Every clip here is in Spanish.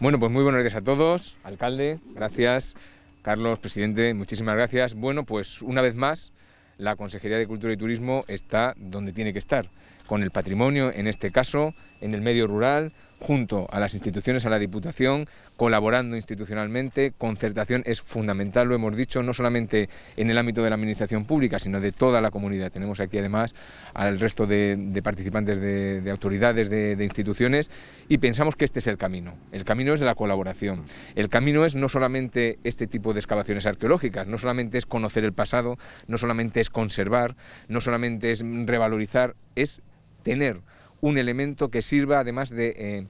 Bueno, pues muy buenos días a todos. Alcalde, gracias. Carlos, presidente, muchísimas gracias. Bueno, pues una vez más, la Consejería de Cultura y Turismo está donde tiene que estar, con el patrimonio, en este caso, en el medio rural, junto a las instituciones, a la Diputación, colaborando institucionalmente. Concertación es fundamental, lo hemos dicho, no solamente en el ámbito de la Administración Pública, sino de toda la comunidad. Tenemos aquí además al resto de, participantes, de, autoridades, de, de, instituciones y pensamos que este es el camino. El camino es de la colaboración. El camino es no solamente este tipo de excavaciones arqueológicas, no solamente es conocer el pasado, no solamente es conservar, no solamente es revalorizar, es tener un elemento que sirva además de, eh,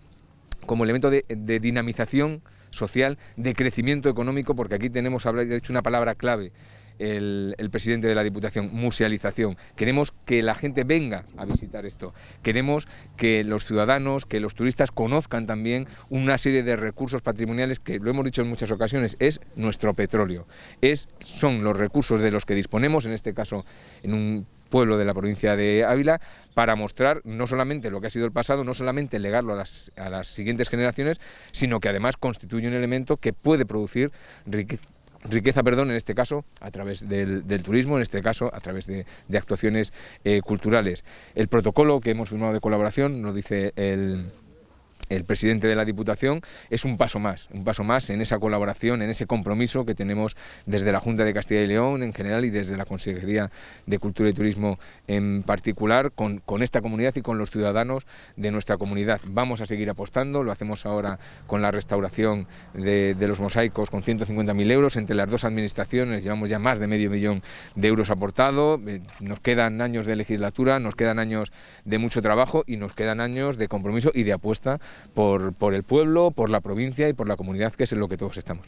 como elemento de, dinamización social, de crecimiento económico, porque aquí tenemos, de dicho una palabra clave. El, presidente de la Diputación, musealización. Queremos que la gente venga a visitar esto. Queremos que los ciudadanos, que los turistas conozcan también una serie de recursos patrimoniales que, lo hemos dicho en muchas ocasiones, es nuestro petróleo. Es, son los recursos de los que disponemos, en este caso en un pueblo de la provincia de Ávila para mostrar no solamente lo que ha sido el pasado, no solamente legarlo a las, a las siguientes generaciones, sino que además constituye un elemento que puede producir riqueza perdón, en este caso a través del, turismo, en este caso a través de, actuaciones eh, culturales. El protocolo que hemos firmado de colaboración, nos dice el, el presidente de la Diputación, es un paso más, un paso más en esa colaboración, en ese compromiso que tenemos desde la Junta de Castilla y León en general y desde la Consejería de Cultura y Turismo en particular con, esta comunidad y con los ciudadanos de nuestra comunidad. Vamos a seguir apostando, lo hacemos ahora con la restauración de, de los mosaicos con 150.000 euros entre las dos administraciones, llevamos ya más de medio millón de euros aportado, eh, nos quedan años de legislatura, nos quedan años de mucho trabajo y nos quedan años de compromiso y de apuesta por, el pueblo, por la provincia y por la comunidad, que es en lo que todos estamos.